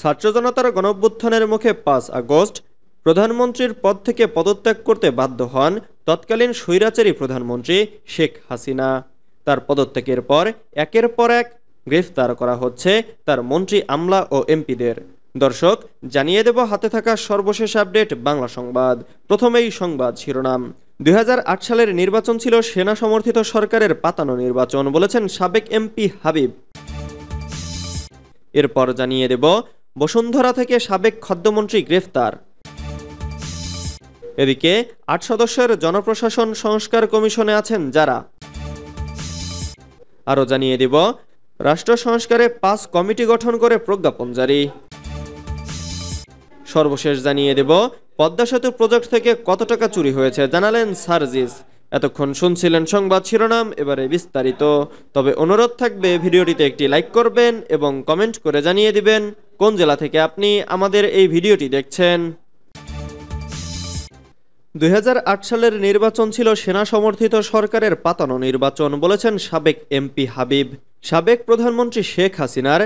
ছাত্র জনতার গণভ্যুত্থানের মুখে পাঁচ আগস্ট প্রধানমন্ত্রীর পদ থেকে পদত্যাগ করতে বাধ্য হন তৎকালীন স্বৈরাচারী প্রধানমন্ত্রী শেখ হাসিনা তার পদত্যাগের পর একের পর এক গ্রেফতার করা হচ্ছে তার মন্ত্রী আমলা ও এমপিদের দর্শক জানিয়ে দেব হাতে থাকা সর্বশেষ আপডেট বাংলা সংবাদ প্রথমেই সংবাদ শিরোনাম দুই সালের নির্বাচন ছিল সেনা সমর্থিত সরকারের পাতানো নির্বাচন বলেছেন সাবেক এমপি হাবিব এরপর জানিয়ে দেব বসুন্ধরা থেকে সাবেক খাদ্যমন্ত্রী গ্রেফতার এদিকে আট সদস্যের জনপ্রশাসন সংস্কার কমিশনে আছেন যারা আরও জানিয়ে দিব রাষ্ট্র সংস্কারে পাঁচ কমিটি গঠন করে প্রজ্ঞাপন জারি সর্বশেষ জানিয়ে দেব পদ্মা সেতু প্রজেক্ট থেকে কত টাকা চুরি হয়েছে জানালেন সার্জিস এতক্ষণ শুনছিলেন সংবাদ শিরোনাম এবারে বিস্তারিত তবে অনুরোধ থাকবে ভিডিওটিতে একটি লাইক করবেন এবং কমেন্ট করে জানিয়ে দিবেন কোন জেলা থেকে আপনি আমাদের এই ভিডিওটি দেখছেন দুই সালের নির্বাচন ছিল সেনা সমর্থিত সরকারের পাতানো নির্বাচন বলেছেন সাবেক এমপি হাবিব সাবেক প্রধানমন্ত্রী শেখ হাসিনার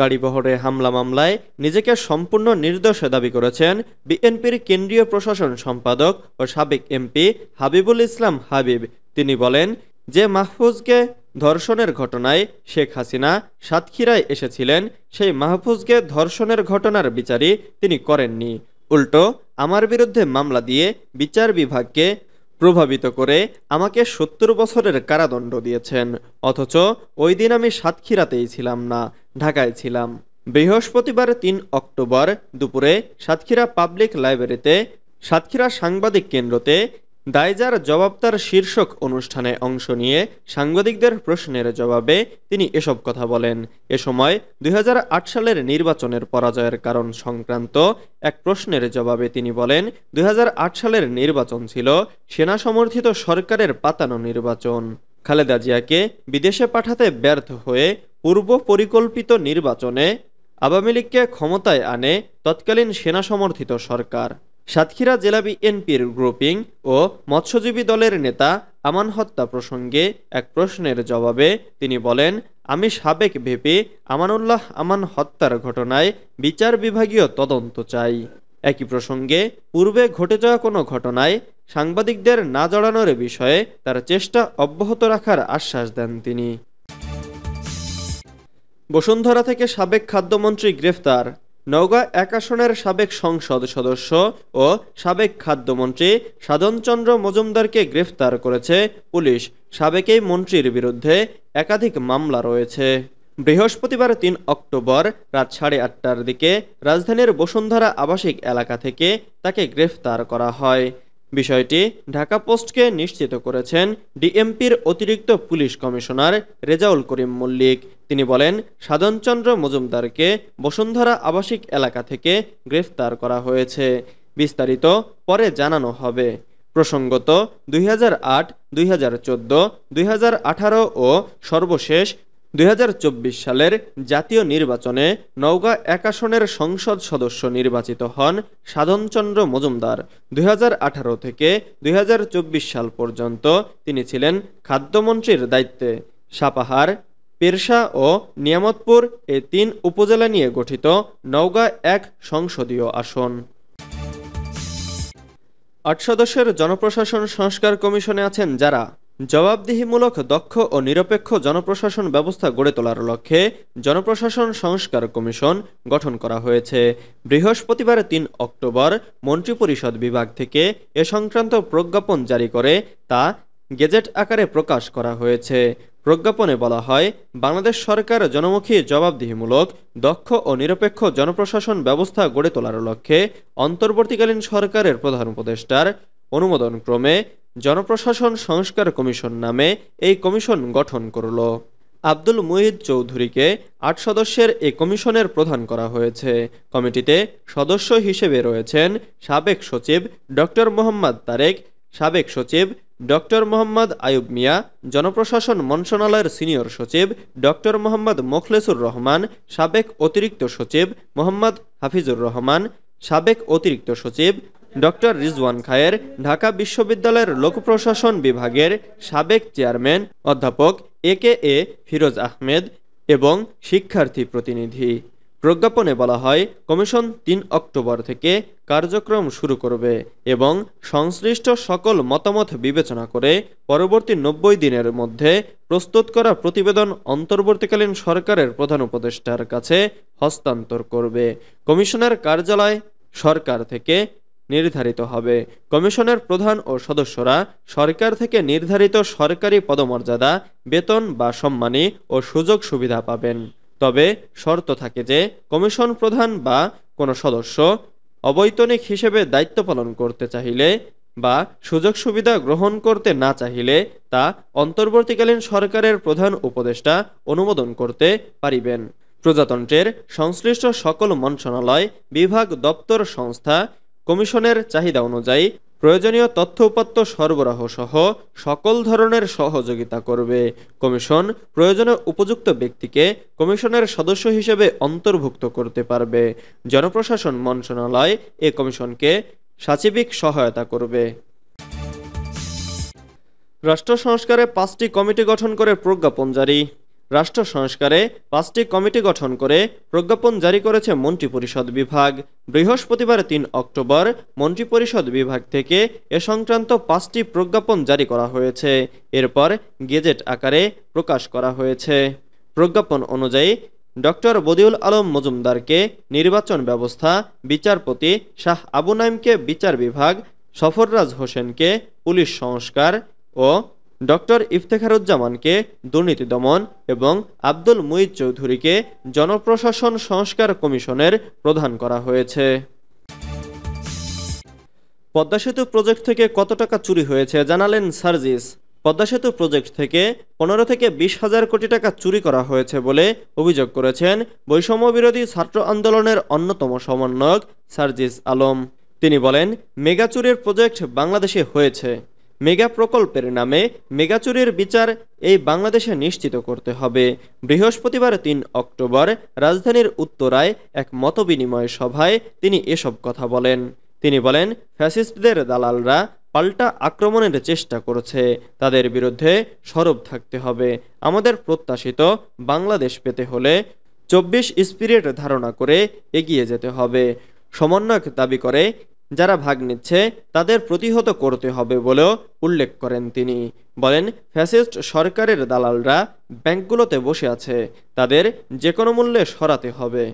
গাড়িবহরে হামলা মামলায় নিজেকে সম্পূর্ণ নির্দোষে দাবি করেছেন বিএনপির কেন্দ্রীয় প্রশাসন সম্পাদক ও সাবেক এমপি হাবিবুল ইসলাম হাবিব তিনি বলেন যে মাহফুজকে ধর্ষণের ঘটনায় শেখ হাসিনা সাতক্ষীরায় এসেছিলেন সেই মাহফুজকে ধর্ষণের ঘটনার বিচারই তিনি করেননি উল্টো আমার বিরুদ্ধে মামলা দিয়ে বিচার বিভাগকে প্রভাবিত করে আমাকে সত্তর বছরের কারাদণ্ড দিয়েছেন অথচ ওই দিন আমি সাতক্ষীরাতেই ছিলাম না ঢাকায় ছিলাম বৃহস্পতিবার তিন অক্টোবর দুপুরে সাতক্ষীরা পাবলিক লাইব্রেরিতে সাতক্ষীরা সাংবাদিক কেন্দ্রতে দায়জার জবাব তার শীর্ষক অনুষ্ঠানে অংশ নিয়ে সাংবাদিকদের প্রশ্নের জবাবে তিনি এসব কথা বলেন এ সময় দুই সালের নির্বাচনের পরাজয়ের কারণ সংক্রান্ত এক প্রশ্নের জবাবে তিনি বলেন দুই সালের নির্বাচন ছিল সেনা সমর্থিত সরকারের পাতানো নির্বাচন খালেদা জিয়াকে বিদেশে পাঠাতে ব্যর্থ হয়ে পূর্ব পরিকল্পিত নির্বাচনে আওয়ামী লীগকে ক্ষমতায় আনে তৎকালীন সেনা সমর্থিত সরকার সাতক্ষীরা জেলা বিএনপির গ্রুপিং ও মৎস্যজীবী দলের নেতা আমান হত্যা প্রসঙ্গে এক প্রশ্নের জবাবে তিনি বলেন আমি সাবেক ভেপি আমানুল্লাহ আমান হত্যার ঘটনায় বিচার বিভাগীয় তদন্ত চাই একই প্রসঙ্গে পূর্বে ঘটে যাওয়া কোনো ঘটনায় সাংবাদিকদের না জড়ানোর বিষয়ে তার চেষ্টা অব্যাহত রাখার আশ্বাস দেন তিনি বসুন্ধরা থেকে সাবেক খাদ্যমন্ত্রী গ্রেফতার নওগাঁ এক আসনের সাবেক সংসদ সদস্য ও সাবেক খাদ্যমন্ত্রী সাধনচন্দ্র মজুমদারকে গ্রেফতার করেছে পুলিশ সাবেক এই মন্ত্রীর বিরুদ্ধে একাধিক মামলা রয়েছে বৃহস্পতিবার তিন অক্টোবর রাত সাড়ে আটটার দিকে রাজধানীর বসুন্ধরা আবাসিক এলাকা থেকে তাকে গ্রেফতার করা হয় বিষয়টি ঢাকা পোস্টকে নিশ্চিত করেছেন ডিএমপির অতিরিক্ত পুলিশ কমিশনার রেজাউল করিম মল্লিক তিনি বলেন সাধনচন্দ্র মজুমদারকে বসুন্ধরা আবাসিক এলাকা থেকে গ্রেফতার করা হয়েছে বিস্তারিত পরে জানানো হবে প্রসঙ্গত দুই হাজার আট দুই হাজার চোদ্দ দুই হাজার আঠারো ও সর্বশেষ দুই সালের জাতীয় নির্বাচনে নওগাঁ এক আসনের সংসদ সদস্য নির্বাচিত হন সাধনচন্দ্র মজুমদার দুই থেকে দুই সাল পর্যন্ত তিনি ছিলেন খাদ্যমন্ত্রীর দায়িত্বে সাপাহার পেরসা ও নিয়ামতপুর এ তিন উপজেলা নিয়ে গঠিত নওগাঁ এক সংসদীয় আসন আট সদস্যের জনপ্রশাসন সংস্কার কমিশনে আছেন যারা জবাবদিহিমূলক দক্ষ ও নিরপেক্ষ জনপ্রশাসন ব্যবস্থা গড়ে তোলার লক্ষ্যে জনপ্রশাসন সংস্কার কমিশন গঠন করা হয়েছে বৃহস্পতিবার তিন অক্টোবর মন্ত্রিপরিষদ বিভাগ থেকে এ সংক্রান্ত প্রজ্ঞাপন জারি করে তা গেজেট আকারে প্রকাশ করা হয়েছে প্রজ্ঞাপনে বলা হয় বাংলাদেশ সরকার জনমুখী জবাবদিহিমূলক দক্ষ ও নিরপেক্ষ জনপ্রশাসন ব্যবস্থা গড়ে তোলার লক্ষ্যে অন্তর্বর্তীকালীন সরকারের প্রধান উপদেষ্টার অনুমোদনক্রমে জনপ্রশাসন সংস্কার কমিশন নামে এই কমিশন গঠন করল আব্দুল মুহিদ চৌধুরীকে আট সদস্যের এ কমিশনের প্রধান করা হয়েছে কমিটিতে সদস্য হিসেবে রয়েছেন সাবেক সচিব ডক্টর মোহাম্মদ তারেক সাবেক সচিব ডক্টর মোহাম্মদ আয়ুব মিয়া জনপ্রশাসন মন্ত্রণালয়ের সিনিয়র সচিব ডক্টর মোহাম্মদ মোখলেসুর রহমান সাবেক অতিরিক্ত সচিব মোহাম্মদ হাফিজুর রহমান সাবেক অতিরিক্ত সচিব ডক্টর রিজওয়ান খায়ের ঢাকা বিশ্ববিদ্যালয়ের লোক প্রশাসন বিভাগের সাবেক চেয়ারম্যান অধ্যাপক এ কে এ ফিরোজ আহমেদ এবং শিক্ষার্থী প্রতিনিধি প্রজ্ঞাপনে বলা হয় কমিশন তিন অক্টোবর থেকে কার্যক্রম শুরু করবে এবং সংশ্লিষ্ট সকল মতামত বিবেচনা করে পরবর্তী নব্বই দিনের মধ্যে প্রস্তুত করা প্রতিবেদন অন্তর্বর্তীকালীন সরকারের প্রধান উপদেষ্টার কাছে হস্তান্তর করবে কমিশনের কার্যালয় সরকার থেকে নির্ধারিত হবে কমিশনের প্রধান ও সদস্যরা সরকার থেকে নির্ধারিত সরকারি পদমর্যাদা বেতন বা সম্মানী ও সুযোগ সুবিধা পাবেন তবে শর্ত থাকে যে কমিশন প্রধান বা কোনো সদস্য অবৈতনিক হিসেবে দায়িত্ব পালন করতে চাইলে বা সুযোগ সুবিধা গ্রহণ করতে না চাহিলে তা অন্তর্বর্তীকালীন সরকারের প্রধান উপদেষ্টা অনুমোদন করতে পারিবেন প্রজাতন্ত্রের সংশ্লিষ্ট সকল মন্ত্রণালয় বিভাগ দপ্তর সংস্থা কমিশনের চাহিদা অনুযায়ী প্রয়োজনীয় তথ্য উপাত্ত সরবরাহ সহ সকল ধরনের সহযোগিতা করবে কমিশন প্রয়োজনে উপযুক্ত ব্যক্তিকে কমিশনের সদস্য হিসেবে অন্তর্ভুক্ত করতে পারবে জনপ্রশাসন মন্ত্রণালয় এ কমিশনকে সাচিবিক সহায়তা করবে রাষ্ট্র সংস্কারে পাঁচটি কমিটি গঠন করে প্রজ্ঞাপন জারি রাষ্ট্র সংস্কারে পাঁচটি কমিটি গঠন করে প্রজ্ঞাপন জারি করেছে মন্ত্রিপরিষদ বিভাগ বৃহস্পতিবার তিন অক্টোবর মন্ত্রিপরিষদ বিভাগ থেকে এ সংক্রান্ত পাঁচটি প্রজ্ঞাপন জারি করা হয়েছে এরপর গেজেট আকারে প্রকাশ করা হয়েছে প্রজ্ঞাপন অনুযায়ী ডক্টর বদিউল আলম মজুমদারকে নির্বাচন ব্যবস্থা বিচারপতি শাহ আবু নাইমকে বিচার বিভাগ সফররাজ হোসেনকে পুলিশ সংস্কার ও ডক্টর ইফতেখারুজ্জামানকে দুর্নীতি দমন এবং আব্দুল মুইদ চৌধুরীকে জনপ্রশাসন সংস্কার কমিশনের প্রধান করা হয়েছে পদ্মা সেতু প্রজেক্ট থেকে কত টাকা চুরি হয়েছে জানালেন সার্জিস পদ্মা সেতু প্রজেক্ট থেকে পনেরো থেকে বিশ হাজার কোটি টাকা চুরি করা হয়েছে বলে অভিযোগ করেছেন বৈষম্য বিরোধী ছাত্র আন্দোলনের অন্যতম সমন্বয়ক সার্জিস আলম তিনি বলেন চুরির প্রজেক্ট বাংলাদেশে হয়েছে মেগা প্রকল্পের নামে মেগাচুরির বিচার এই বাংলাদেশে নিশ্চিত করতে হবে বৃহস্পতিবার তিন অক্টোবর রাজধানীর উত্তরায় এক মতবিনিময় সভায় তিনি এসব কথা বলেন তিনি বলেন ফ্যাসিস্টদের দালালরা পাল্টা আক্রমণের চেষ্টা করছে তাদের বিরুদ্ধে সরব থাকতে হবে আমাদের প্রত্যাশিত বাংলাদেশ পেতে হলে চব্বিশ স্পিরিট ধারণা করে এগিয়ে যেতে হবে সমন্বয়ক দাবি করে যারা ভাগ নিচ্ছে তাদের প্রতিহত করতে হবে বলেও উল্লেখ করেন তিনি বলেন ফ্যাসিস্ট সরকারের দালালরা ব্যাংকগুলোতে বসে আছে তাদের যে কোনো মূল্যে সরাতে হবে